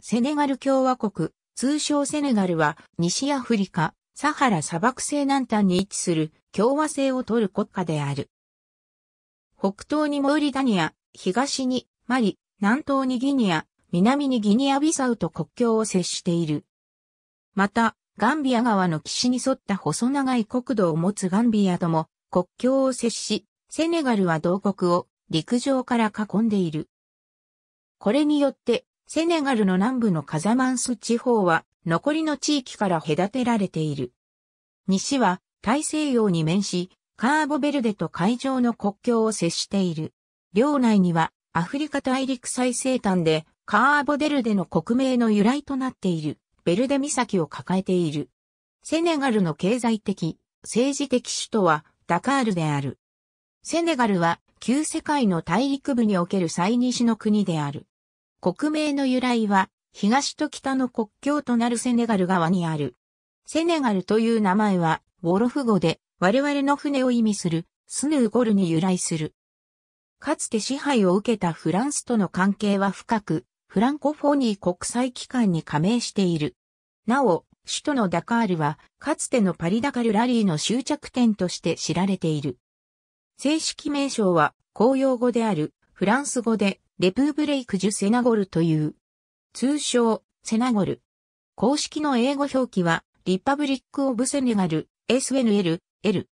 セネガル共和国、通称セネガルは西アフリカ、サハラ砂漠西南端に位置する共和制を取る国家である。北東にモーリタニア、東にマリ、南東にギニア、南にギニアビサウと国境を接している。また、ガンビア川の岸に沿った細長い国土を持つガンビアとも国境を接し、セネガルは同国を陸上から囲んでいる。これによってセネガルの南部のカザマンス地方は残りの地域から隔てられている。西は大西洋に面し、カーボベルデと海上の国境を接している。領内にはアフリカ大陸最西端でカーボベルデの国名の由来となっているベルデ岬を抱えている。セネガルの経済的、政治的首都はダカールである。セネガルは旧世界の大陸部における最西の国である。国名の由来は、東と北の国境となるセネガル側にある。セネガルという名前は、ウォロフ語で、我々の船を意味する、スヌーゴルに由来する。かつて支配を受けたフランスとの関係は深く、フランコフォニー国際機関に加盟している。なお、首都のダカールは、かつてのパリダカルラリーの終着点として知られている。正式名称は、公用語である、フランス語で、レプーブレイク・ジュ・セナゴルという。通称、セナゴル。公式の英語表記は、リパブリック・オブ・セネガル、SNL、L。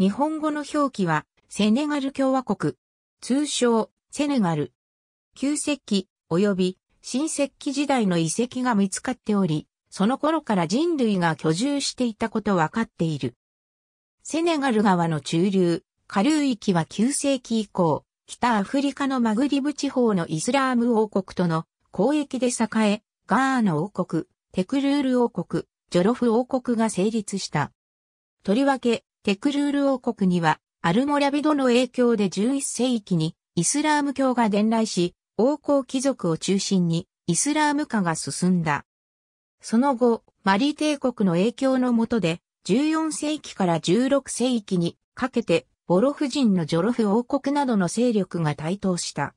日本語の表記は、セネガル共和国。通称、セネガル。旧石器、及び、新石器時代の遺跡が見つかっており、その頃から人類が居住していたことわかっている。セネガル川の中流、下流域は旧世紀以降、北アフリカのマグリブ地方のイスラーム王国との交易で栄え、ガーナ王国、テクルール王国、ジョロフ王国が成立した。とりわけ、テクルール王国には、アルモラビドの影響で11世紀にイスラーム教が伝来し、王公貴族を中心にイスラーム化が進んだ。その後、マリ帝国の影響のもとで、14世紀から16世紀にかけてボロフ人のジョロフ王国などの勢力が台頭した。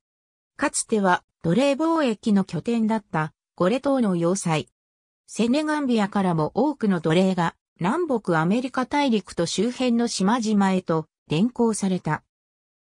かつては奴隷貿易の拠点だったゴレ島の要塞。セネガンビアからも多くの奴隷が南北アメリカ大陸と周辺の島々へと連行された。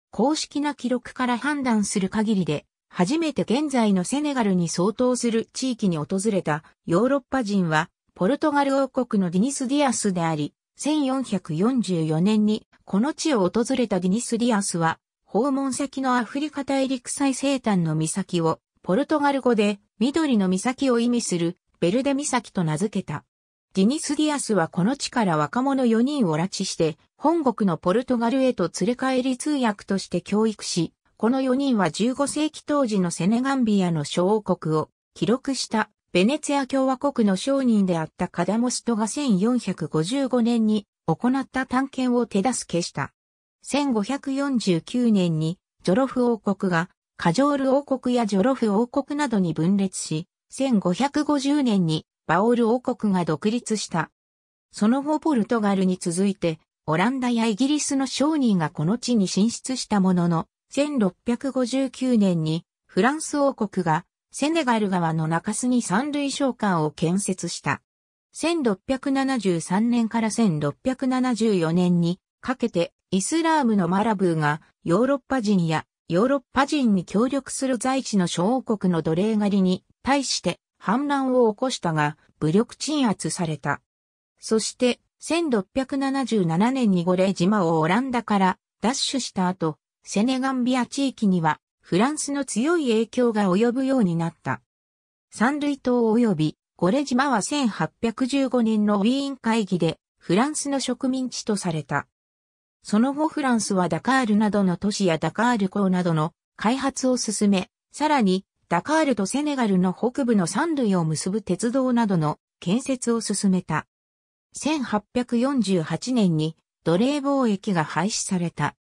公式な記録から判断する限りで、初めて現在のセネガルに相当する地域に訪れたヨーロッパ人は、ポルトガル王国のディニス・ディアスであり、1444年にこの地を訪れたディニス・ディアスは、訪問先のアフリカ大陸最西端の岬を、ポルトガル語で緑の岬を意味するベルデ岬と名付けた。ディニス・ディアスはこの地から若者4人を拉致して、本国のポルトガルへと連れ帰り通訳として教育し、この4人は15世紀当時のセネガンビアの小王国を記録したベネツィア共和国の商人であったカダモストが1455年に行った探検を手助けした。1549年にジョロフ王国がカジョール王国やジョロフ王国などに分裂し、1550年にバオール王国が独立した。その後ポルトガルに続いて、オランダやイギリスの商人がこの地に進出したものの、1659年にフランス王国がセネガル川の中州に三類召喚を建設した。1673年から1674年にかけてイスラームのマラブーがヨーロッパ人やヨーロッパ人に協力する在地の諸王国の奴隷狩りに対して反乱を起こしたが武力鎮圧された。そして1677年にゴレ島をオランダから奪取した後、セネガンビア地域にはフランスの強い影響が及ぶようになった。三類島及びゴレ島は1815年のウィーン会議でフランスの植民地とされた。その後フランスはダカールなどの都市やダカール港などの開発を進め、さらにダカールとセネガルの北部の三類を結ぶ鉄道などの建設を進めた。1848年に奴隷貿易が廃止された。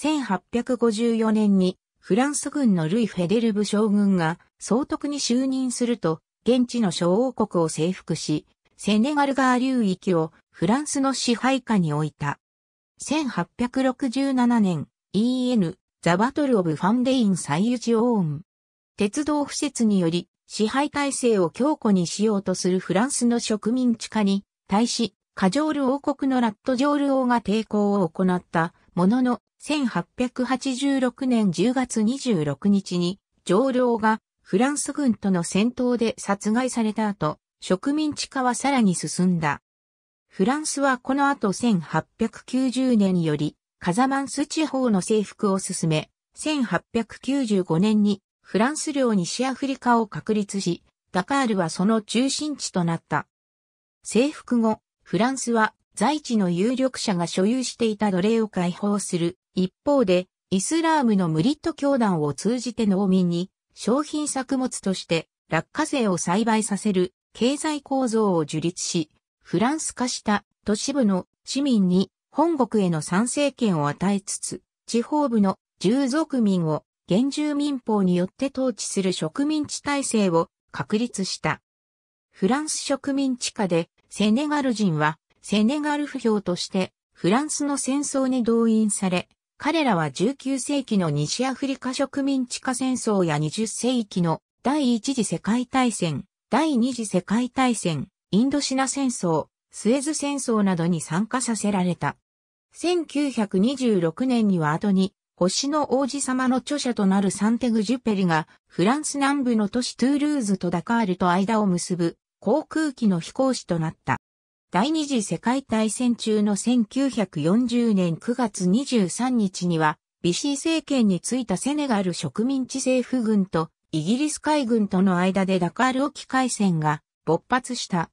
1854年にフランス軍のルイ・フェデルブ将軍が総督に就任すると、現地の小王国を征服し、セネガル川流域をフランスの支配下に置いた。1867年、EN、ザバトル・オブ・ファンデイン・サイユジ・オーン。鉄道施設により、支配体制を強固にしようとするフランスの植民地化に、対し、カジョール王国のラットジョール王が抵抗を行ったものの、1886年10月26日に、ジョール王がフランス軍との戦闘で殺害された後、植民地化はさらに進んだ。フランスはこの後1890年より、カザマンス地方の征服を進め、1895年にフランス領西アフリカを確立し、ダカールはその中心地となった。征服後、フランスは在地の有力者が所有していた奴隷を解放する。一方で、イスラームのムリット教団を通じて農民に商品作物として落花生を栽培させる経済構造を樹立し、フランス化した都市部の市民に本国への参政権を与えつつ、地方部の従属民を原住民法によって統治する植民地体制を確立した。フランス植民地下でセネガル人はセネガル不評としてフランスの戦争に動員され彼らは19世紀の西アフリカ植民地化戦争や20世紀の第一次世界大戦、第二次世界大戦、インドシナ戦争、スエズ戦争などに参加させられた。1926年には後に、星の王子様の著者となるサンテグ・ジュペリが、フランス南部の都市トゥールーズとダカールと間を結ぶ航空機の飛行士となった。第二次世界大戦中の1940年9月23日には、ビシー政権についたセネガル植民地政府軍とイギリス海軍との間でダカール沖海戦が勃発した。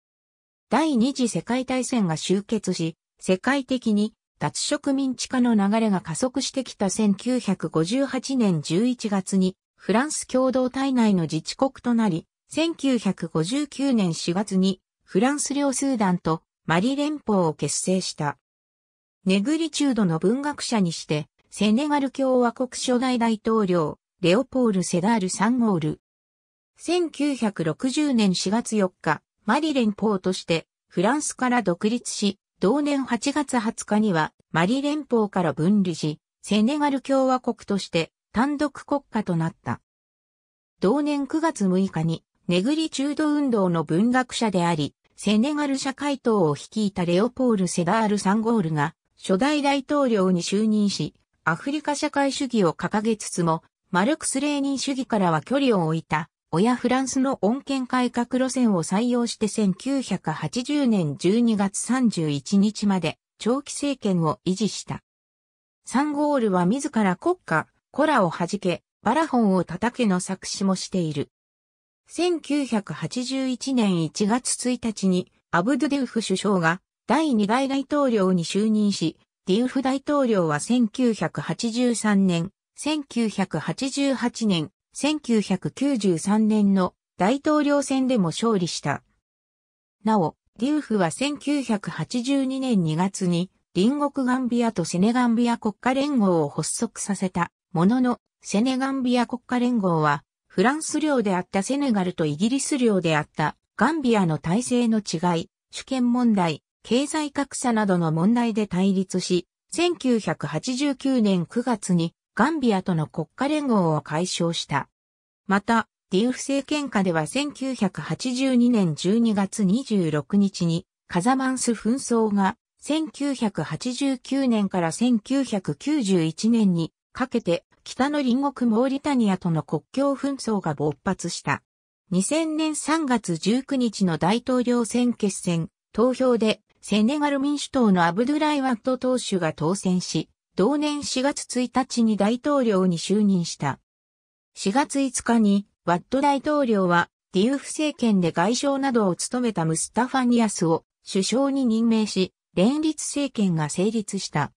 第二次世界大戦が終結し、世界的に脱植民地化の流れが加速してきた1958年11月にフランス共同体内の自治国となり、1959年4月にフランス領スーダンとマリ連邦を結成した。ネグリチュードの文学者にして、セネガル共和国初代大統領、レオポール・セダール・サンゴール。1960年4月4日、マリ連邦としてフランスから独立し、同年8月20日にはマリ連邦から分離し、セネガル共和国として単独国家となった。同年9月6日にネグリチュード運動の文学者であり、セネガル社会党を率いたレオポール・セダール・サンゴールが、初代大統領に就任し、アフリカ社会主義を掲げつつも、マルクス・レーニン主義からは距離を置いた、親フランスの恩恵改革路線を採用して1980年12月31日まで長期政権を維持した。サンゴールは自ら国家、コラを弾け、バラホンを叩けの作詞もしている。1981年1月1日にアブドゥデウフ首相が第2代大統領に就任し、ディウフ大統領は1983年、1988年、1993年の大統領選でも勝利した。なお、ディウフは1982年2月に隣国ガンビアとセネガンビア国家連合を発足させたものの、セネガンビア国家連合はフランス領であったセネガルとイギリス領であったガンビアの体制の違い、主権問題、経済格差などの問題で対立し、1989年9月にガンビアとの国家連合を解消した。また、ディウフ政権下では1982年12月26日にカザマンス紛争が1989年から1991年にかけて北の隣国モーリタニアとの国境紛争が勃発した。2000年3月19日の大統領選決戦、投票でセネガル民主党のアブドゥライワット党首が当選し、同年4月1日に大統領に就任した。4月5日にワット大統領はディウフ政権で外相などを務めたムスタファニアスを首相に任命し、連立政権が成立した。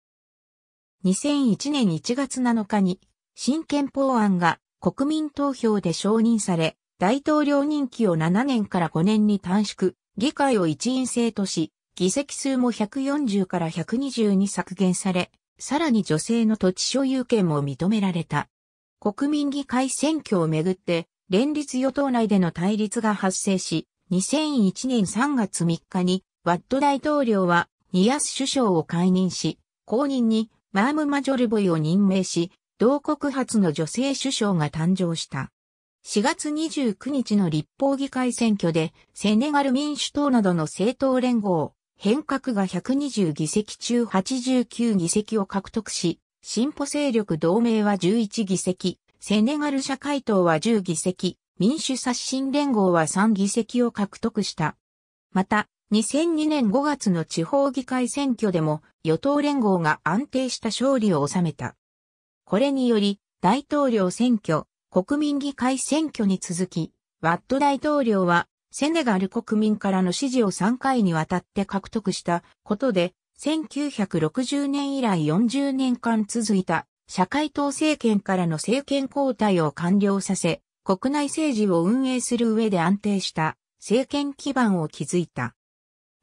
2001年1月7日に新憲法案が国民投票で承認され、大統領任期を7年から5年に短縮、議会を一員制とし、議席数も140から120に削減され、さらに女性の土地所有権も認められた。国民議会選挙をめぐって、連立与党内での対立が発生し、2001年3月3日に、ワット大統領はニアス首相を解任し、後任にマーム・マジョルボイを任命し、同国初の女性首相が誕生した。4月29日の立法議会選挙で、セネガル民主党などの政党連合、変革が120議席中89議席を獲得し、進歩勢力同盟は11議席、セネガル社会党は10議席、民主刷新連合は3議席を獲得した。また、2002年5月の地方議会選挙でも与党連合が安定した勝利を収めた。これにより、大統領選挙、国民議会選挙に続き、ワット大統領は、セネガル国民からの支持を3回にわたって獲得したことで、1960年以来40年間続いた社会党政権からの政権交代を完了させ、国内政治を運営する上で安定した政権基盤を築いた。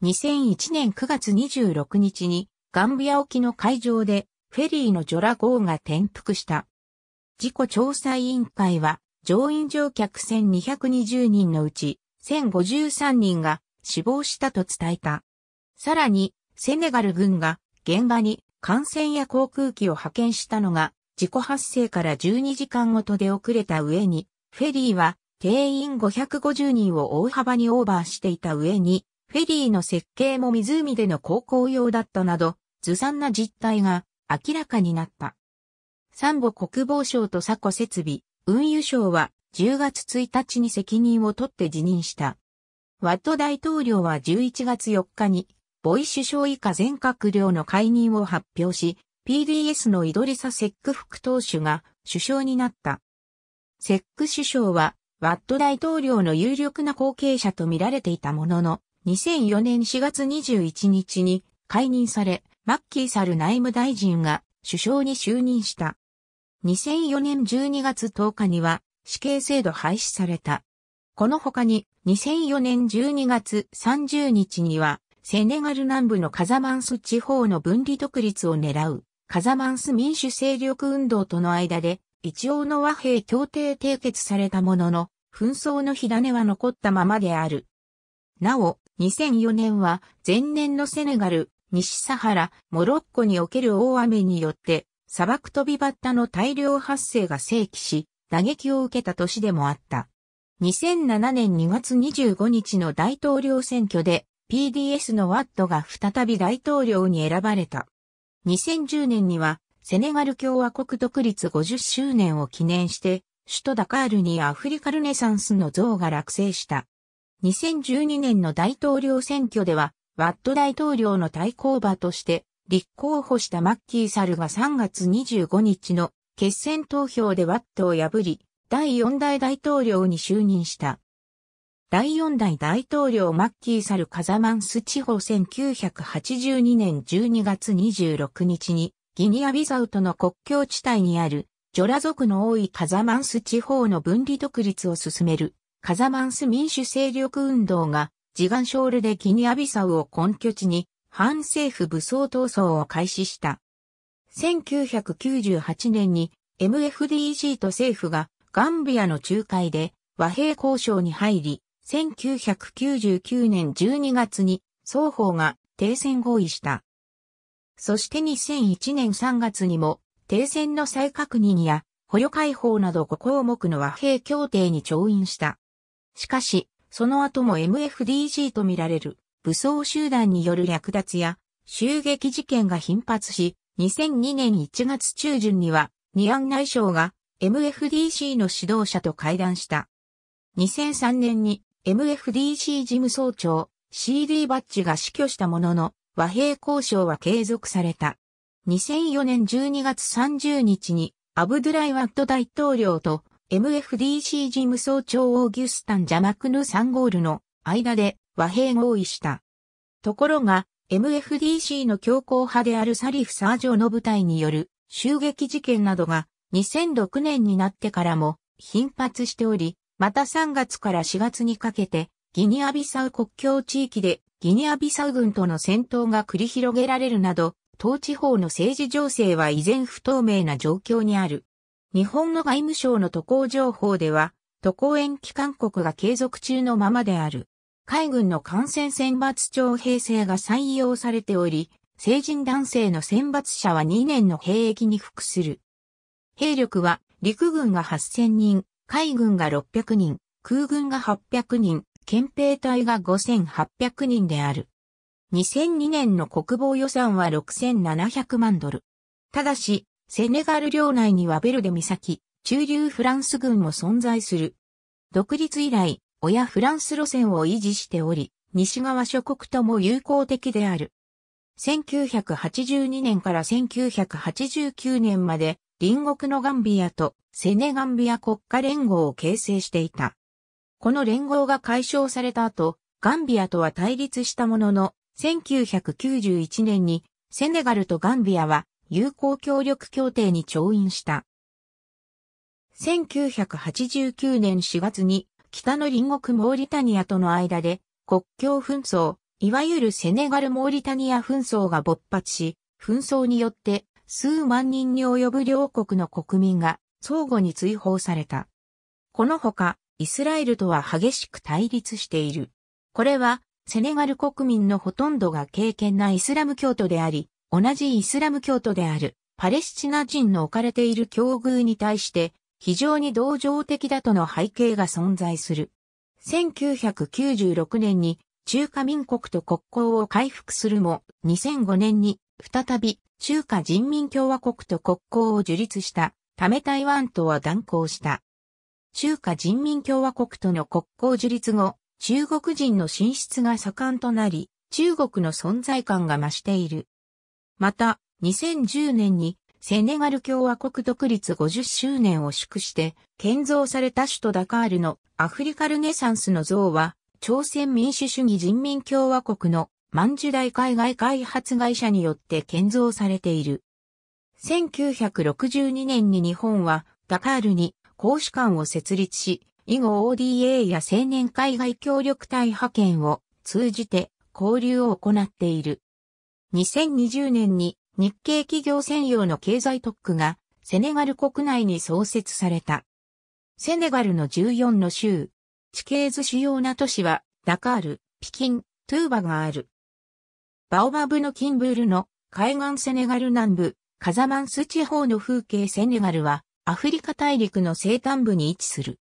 2001年9月26日にガンビア沖の会場でフェリーのジョラ号が転覆した。事故調査委員会は、乗員乗客1220人のうち、1053人が死亡したと伝えた。さらに、セネガル軍が現場に艦船や航空機を派遣したのが、事故発生から12時間ごとで遅れた上に、フェリーは定員550人を大幅にオーバーしていた上に、フェリーの設計も湖での航行用だったなど、ずさんな実態が明らかになった。サンボ国防省とサコ設備、運輸省は10月1日に責任を取って辞任した。ワット大統領は11月4日に、ボイ首相以下全閣僚の解任を発表し、PDS のイドリサ・セック副党首が首相になった。セック首相は、ワット大統領の有力な後継者と見られていたものの、2004年4月21日に解任され、マッキーサル内務大臣が首相に就任した。2004年12月10日には死刑制度廃止された。この他に2004年12月30日にはセネガル南部のカザマンス地方の分離独立を狙うカザマンス民主勢力運動との間で一応の和平協定締結されたものの紛争の火種は残ったままである。なお、2004年は前年のセネガル西サハラ、モロッコにおける大雨によって、砂漠飛びバッタの大量発生が正規し、打撃を受けた年でもあった。2007年2月25日の大統領選挙で PDS のワットが再び大統領に選ばれた。2010年にはセネガル共和国独立50周年を記念して首都ダカールにアフリカルネサンスの像が落成した。2012年の大統領選挙ではワット大統領の対抗馬として立候補したマッキーサルが3月25日の決選投票でワットを破り、第四代大統領に就任した。第四代大統領マッキーサル・カザマンス地方1982年12月26日にギニア・ビザウとの国境地帯にあるジョラ族の多いカザマンス地方の分離独立を進めるカザマンス民主勢力運動がジガンショールでギニアビサウを根拠地に反政府武装闘争を開始した。1998年に m f d g と政府がガンビアの仲介で和平交渉に入り、1999年12月に双方が停戦合意した。そして2001年3月にも停戦の再確認や捕虜解放など5項目の和平協定に調印した。しかし、その後も MFDG とみられる武装集団による略奪や襲撃事件が頻発し、2002年1月中旬にはニアン内相が MFDC の指導者と会談した。2003年に MFDC 事務総長 CD バッジが死去したものの和平交渉は継続された。2004年12月30日にアブドゥライワット大統領と MFDC 事務総長オーギュスタン・ジャマクヌサンゴールの間で和平合意した。ところが、MFDC の強硬派であるサリフ・サージョの部隊による襲撃事件などが2006年になってからも頻発しており、また3月から4月にかけてギニアビサウ国境地域でギニアビサウ軍との戦闘が繰り広げられるなど、当地方の政治情勢は依然不透明な状況にある。日本の外務省の渡航情報では、渡航延期勧告が継続中のままである。海軍の感染選抜徴兵制が採用されており、成人男性の選抜者は2年の兵役に服する。兵力は陸軍が8000人、海軍が600人、空軍が800人、憲兵隊が5800人である。2002年の国防予算は6700万ドル。ただし、セネガル領内にはベルデ岬、中流フランス軍も存在する。独立以来、親フランス路線を維持しており、西側諸国とも友好的である。1982年から1989年まで、隣国のガンビアとセネガンビア国家連合を形成していた。この連合が解消された後、ガンビアとは対立したものの、1991年にセネガルとガンビアは友好協力協定に調印した。1989年4月に北の隣国モーリタニアとの間で国境紛争、いわゆるセネガル・モーリタニア紛争が勃発し、紛争によって数万人に及ぶ両国の国民が相互に追放された。このほか、イスラエルとは激しく対立している。これは、セネガル国民のほとんどが敬虔なイスラム教徒であり、同じイスラム教徒であるパレスチナ人の置かれている境遇に対して非常に同情的だとの背景が存在する。1996年に中華民国と国交を回復するも2005年に再び中華人民共和国と国交を樹立したため台湾とは断交した。中華人民共和国との国交樹立後、中国人の進出が盛んとなり、中国の存在感が増している。また、2010年にセネガル共和国独立50周年を祝して、建造された首都ダカールのアフリカルネサンスの像は、朝鮮民主主義人民共和国の万寿大海外開発会社によって建造されている。1962年に日本はダカールに公使館を設立し、以後 ODA や青年海外協力隊派遣を通じて交流を行っている。2020年に日系企業専用の経済特区がセネガル国内に創設された。セネガルの14の州、地形図主要な都市はダカール、ピキン、トゥーバがある。バオバブのキンブールの海岸セネガル南部、カザマンス地方の風景セネガルはアフリカ大陸の西端部に位置する。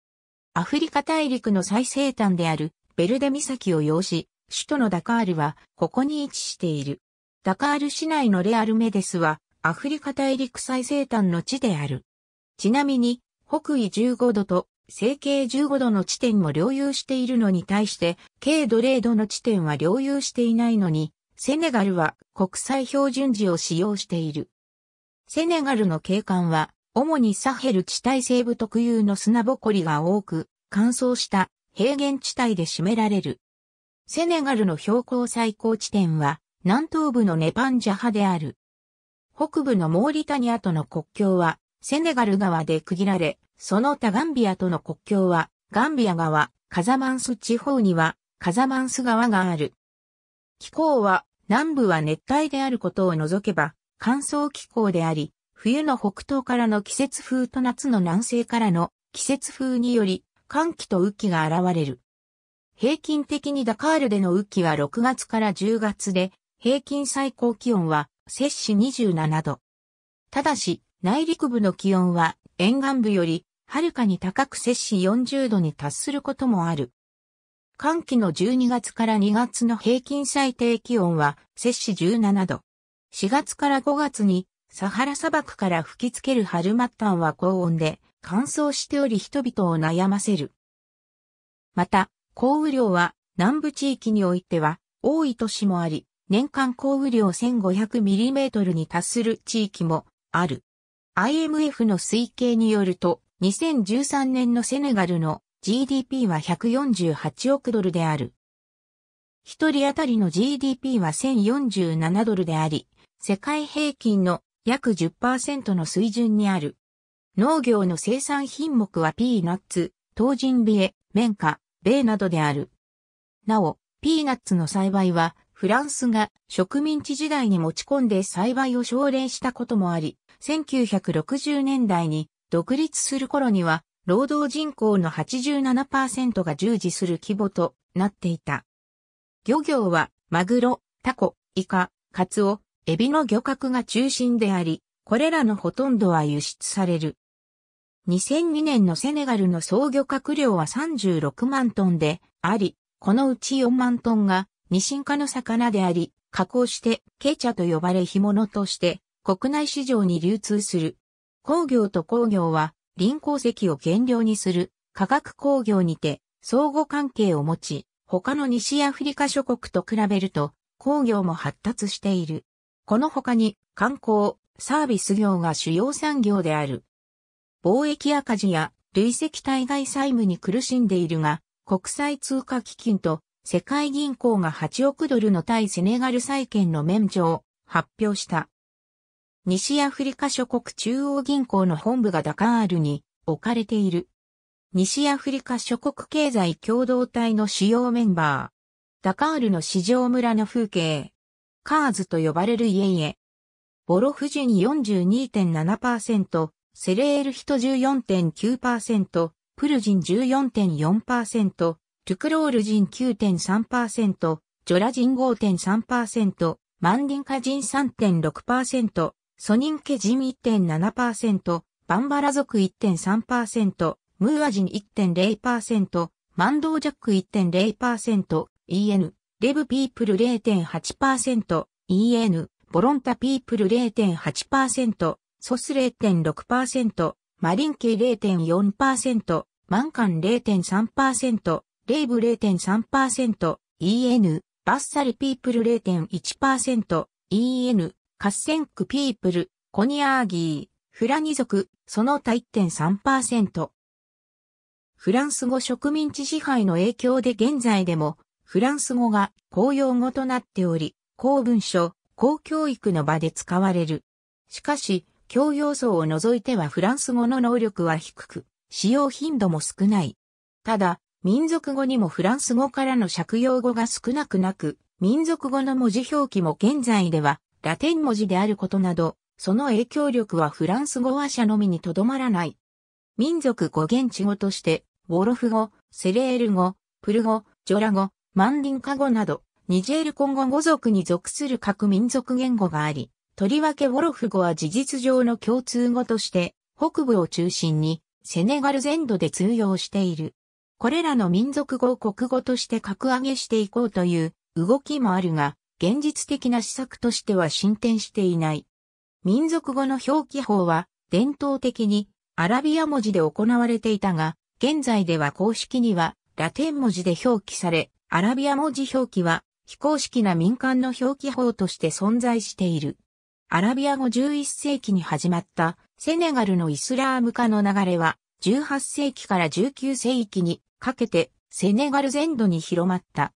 アフリカ大陸の最西端であるベルデ岬を要し、首都のダカールはここに位置している。ダカール市内のレアルメデスはアフリカ大陸最西端の地である。ちなみに、北緯15度と西経15度の地点も領有しているのに対して、経度0度の地点は領有していないのに、セネガルは国際標準時を使用している。セネガルの景観は、主にサヘル地帯西部特有の砂ぼこりが多く、乾燥した平原地帯で占められる。セネガルの標高最高地点は南東部のネパンジャハである。北部のモーリタニアとの国境は、セネガル川で区切られ、その他ガンビアとの国境は、ガンビア川、カザマンス地方には、カザマンス川がある。気候は、南部は熱帯であることを除けば、乾燥気候であり、冬の北東からの季節風と夏の南西からの季節風により、寒気と雨季が現れる。平均的にダカールでの雨季は6月から10月で、平均最高気温は摂氏27度。ただし、内陸部の気温は沿岸部よりはるかに高く摂氏40度に達することもある。寒気の12月から2月の平均最低気温は摂氏17度。4月から5月にサハラ砂漠から吹きつける春末端は高温で乾燥しており人々を悩ませる。また、降雨量は南部地域においては多い年もあり、年間降雨量 1500mm に達する地域もある。IMF の推計によると、2013年のセネガルの GDP は148億ドルである。一人当たりの GDP は1047ドルであり、世界平均の約10%の水準にある。農業の生産品目はピーナッツ、糖人ビエ、綿花、米などである。なお、ピーナッツの栽培はフランスが植民地時代に持ち込んで栽培を奨励したこともあり、1960年代に独立する頃には、労働人口の87%が従事する規模となっていた。漁業は、マグロ、タコ、イカ、カツオ、エビの漁獲が中心であり、これらのほとんどは輸出される。2002年のセネガルの総漁獲量は36万トンであり、このうち4万トンがニシン科の魚であり、加工して、ケチャと呼ばれ干物として、国内市場に流通する。工業と工業は、輪鉱石を原料にする、化学工業にて、相互関係を持ち、他の西アフリカ諸国と比べると、工業も発達している。この他に、観光、サービス業が主要産業である。貿易赤字や累積対外債務に苦しんでいるが、国際通貨基金と世界銀行が8億ドルの対セネガル債券の免除を発表した。西アフリカ諸国中央銀行の本部がダカールに置かれている。西アフリカ諸国経済共同体の主要メンバー。ダカールの市場村の風景。カーズと呼ばれる家々。ボロフジュニ42.7%、セレール人14.9%、プルジン14.4%、トゥクロール人9.3%、ジョラ人5.3%、マンディンカ人3.6%、ソニンケ人1.7%、バンバラ族1.3%、ムーア人1.0%、マンドージャック1.0%、EN、レブピープル0.8%、EN、ボロンタピープル0.8%、ソス0.6%、マリンケ0.4%、マンカン0.3%、レイブ0.3%、EN、バッサルピープル0.1%、EN、カッセンクピープル、コニアーギー、フラニ族、その他1.3%。フランス語植民地支配の影響で現在でも、フランス語が公用語となっており、公文書、公教育の場で使われる。しかし、教養層を除いてはフランス語の能力は低く、使用頻度も少ない。ただ、民族語にもフランス語からの借用語が少なくなく、民族語の文字表記も現在ではラテン文字であることなど、その影響力はフランス語話者のみにとどまらない。民族語現地語として、ウォロフ語、セレール語、プル語、ジョラ語、マンリンカ語など、ニジェールコンゴ語族に属する各民族言語があり、とりわけウォロフ語は事実上の共通語として、北部を中心にセネガル全土で通用している。これらの民族語を国語として格上げしていこうという動きもあるが、現実的な施策としては進展していない。民族語の表記法は伝統的にアラビア文字で行われていたが、現在では公式にはラテン文字で表記され、アラビア文字表記は非公式な民間の表記法として存在している。アラビア語11世紀に始まったセネガルのイスラーム化の流れは18世紀から19世紀にかけてセネガル全土に広まった。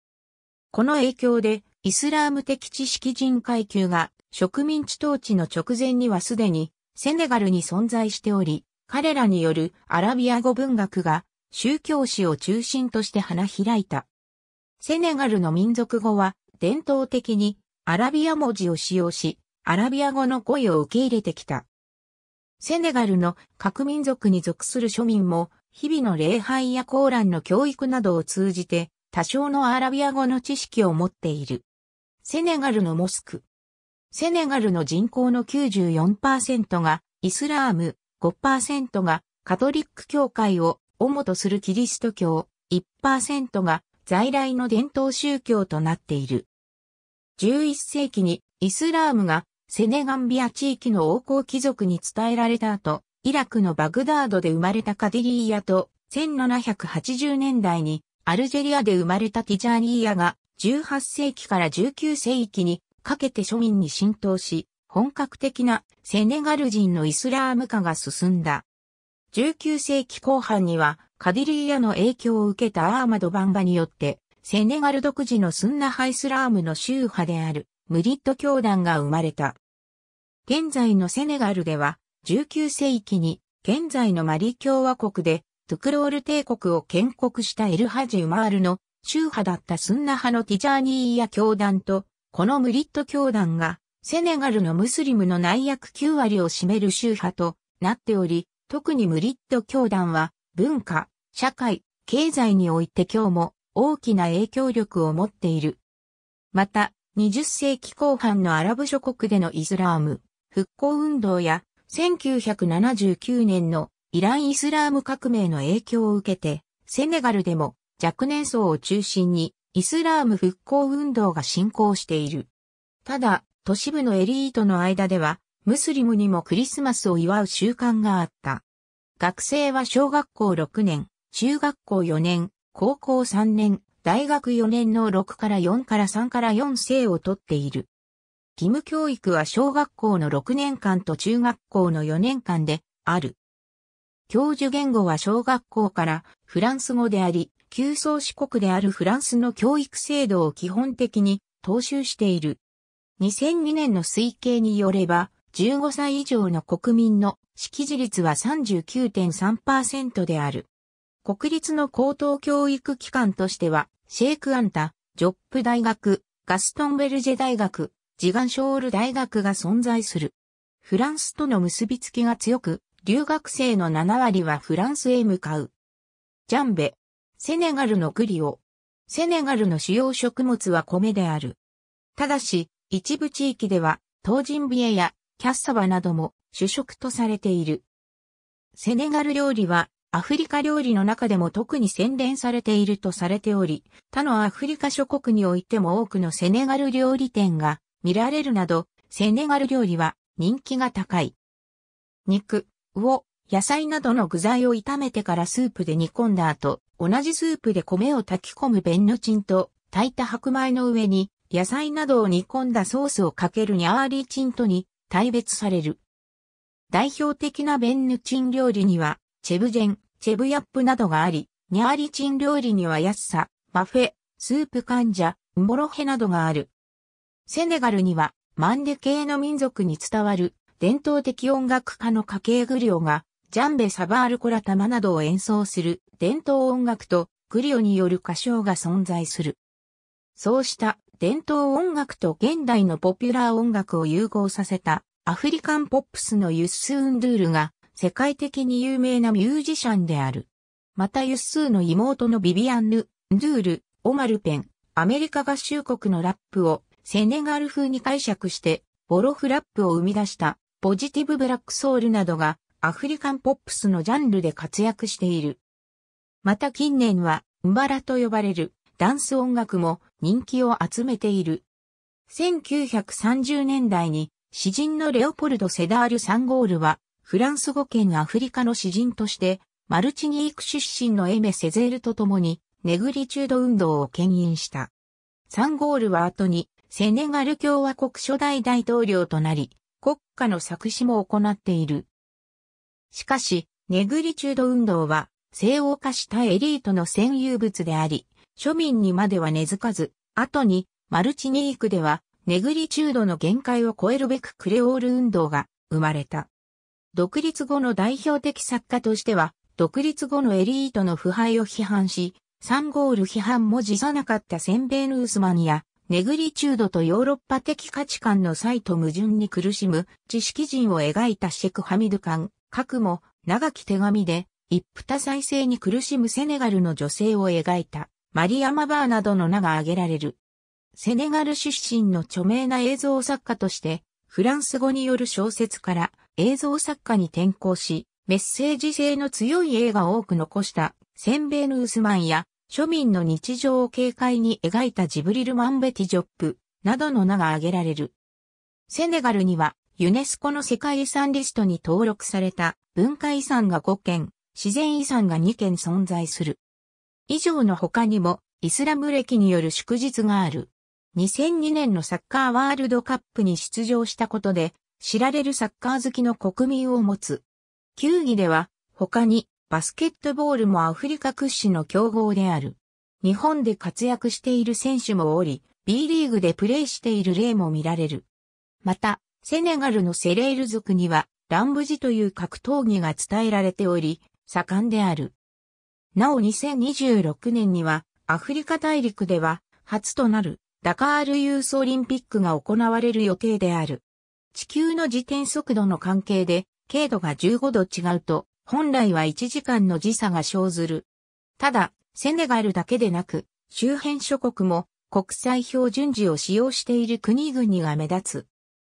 この影響でイスラーム的知識人階級が植民地統治の直前にはすでにセネガルに存在しており、彼らによるアラビア語文学が宗教史を中心として花開いた。セネガルの民族語は伝統的にアラビア文字を使用し、アラビア語の声を受け入れてきた。セネガルの各民族に属する庶民も日々の礼拝やコーランの教育などを通じて、多少のアラビア語の知識を持っている。セネガルのモスク。セネガルの人口の94%がイスラーム、5%がカトリック教会を主とするキリスト教、1%が在来の伝統宗教となっている。11世紀にイスラームがセネガンビア地域の王侯貴族に伝えられた後、イラクのバグダードで生まれたカディリーヤと、1780年代にアルジェリアで生まれたティジャーニーヤが、18世紀から19世紀にかけて庶民に浸透し、本格的なセネガル人のイスラーム化が進んだ。19世紀後半にはカディリーヤの影響を受けたアーマド・バンバによって、セネガル独自のスンナ・ハイスラームの宗派であるムリット教団が生まれた。現在のセネガルでは19世紀に現在のマリ共和国でトゥクロール帝国を建国したエルハジ・ウマールの宗派だったスンナ派のティジャーニーや教団と、このムリット教団がセネガルのムスリムの内約9割を占める宗派となっており、特にムリット教団は文化、社会、経済において今日も大きな影響力を持っている。また、20世紀後半のアラブ諸国でのイスラーム、復興運動や1979年のイラン・イスラーム革命の影響を受けて、セネガルでも若年層を中心にイスラーム復興運動が進行している。ただ、都市部のエリートの間では、ムスリムにもクリスマスを祝う習慣があった。学生は小学校6年、中学校4年、高校3年、大学4年の6から4から3から4世をとっている。義務教育は小学校の6年間と中学校の4年間である。教授言語は小学校からフランス語であり、旧宗主国であるフランスの教育制度を基本的に踏襲している。2002年の推計によれば、15歳以上の国民の識字率は39.3%である。国立の高等教育機関としては、シェイクアンタ、ジョップ大学、ガストンベルジェ大学、ジガンショール大学が存在する。フランスとの結びつきが強く、留学生の7割はフランスへ向かう。ジャンベ、セネガルのグリオ。セネガルの主要食物は米である。ただし、一部地域では、ト人ジンビエやキャッサバなども主食とされている。セネガル料理は、アフリカ料理の中でも特に洗練されているとされており、他のアフリカ諸国においても多くのセネガル料理店が見られるなど、セネガル料理は人気が高い。肉、魚、野菜などの具材を炒めてからスープで煮込んだ後、同じスープで米を炊き込むベンヌチンと炊いた白米の上に野菜などを煮込んだソースをかけるニャーリーチンとに大別される。代表的なベンヌチン料理には、チェブジェン、チェブヤップなどがあり、ニャーリチン料理には安さ、マフェ、スープ患者、モロヘなどがある。セネガルにはマンデ系の民族に伝わる伝統的音楽家の家系グリオがジャンベサバールコラタマなどを演奏する伝統音楽とグリオによる歌唱が存在する。そうした伝統音楽と現代のポピュラー音楽を融合させたアフリカンポップスのユッスーンドゥールが世界的に有名なミュージシャンである。またユッスーの妹のビビアンヌ、ンドゥール、オマルペン、アメリカ合衆国のラップをセネガル風に解釈して、ボロフラップを生み出した、ポジティブブラックソウルなどが、アフリカンポップスのジャンルで活躍している。また近年は、ンバラと呼ばれるダンス音楽も人気を集めている。1930年代に詩人のレオポルド・セダール・サンゴールはフランス語圏アフリカの詩人としてマルチニーク出身のエメ・セゼールと共にネグリチュード運動を牽引した。サンゴールは後にセネガル共和国初代大統領となり、国家の作詞も行っている。しかし、ネグリチュード運動は、西欧化したエリートの占有物であり、庶民にまでは根付かず、後に、マルチニークでは、ネグリチュードの限界を超えるべくクレオール運動が生まれた。独立後の代表的作家としては、独立後のエリートの腐敗を批判し、サンゴール批判も辞さなかったセンベーヌースマンや、ネグリチュードとヨーロッパ的価値観の差異と矛盾に苦しむ知識人を描いたシェク・ハミドカン、核も長き手紙で一夫多妻制に苦しむセネガルの女性を描いたマリアマバーなどの名が挙げられる。セネガル出身の著名な映像作家としてフランス語による小説から映像作家に転向し、メッセージ性の強い映画を多く残したセンベヌ・ウスマンや庶民の日常を軽快に描いたジブリル・マンベティジョップなどの名が挙げられる。セネガルにはユネスコの世界遺産リストに登録された文化遺産が5件、自然遺産が2件存在する。以上の他にもイスラム歴による祝日がある。2002年のサッカーワールドカップに出場したことで知られるサッカー好きの国民を持つ。球技では他にバスケットボールもアフリカ屈指の強豪である。日本で活躍している選手もおり、B リーグでプレーしている例も見られる。また、セネガルのセレール族には、ランブジという格闘技が伝えられており、盛んである。なお2026年には、アフリカ大陸では、初となる、ダカールユースオリンピックが行われる予定である。地球の自転速度の関係で、経度が15度違うと、本来は1時間の時差が生ずる。ただ、セネガルだけでなく、周辺諸国も国際標準時を使用している国々が目立つ。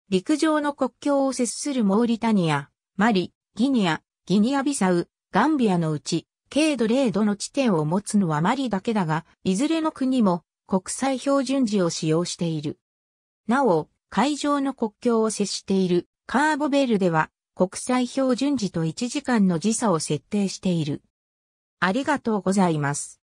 陸上の国境を接するモーリタニア、マリ、ギニア、ギニアビサウ、ガンビアのうち、軽度0度の地点を持つのはマリだけだが、いずれの国も国際標準時を使用している。なお、海上の国境を接しているカーボベルでは国際標準時と1時間の時差を設定している。ありがとうございます。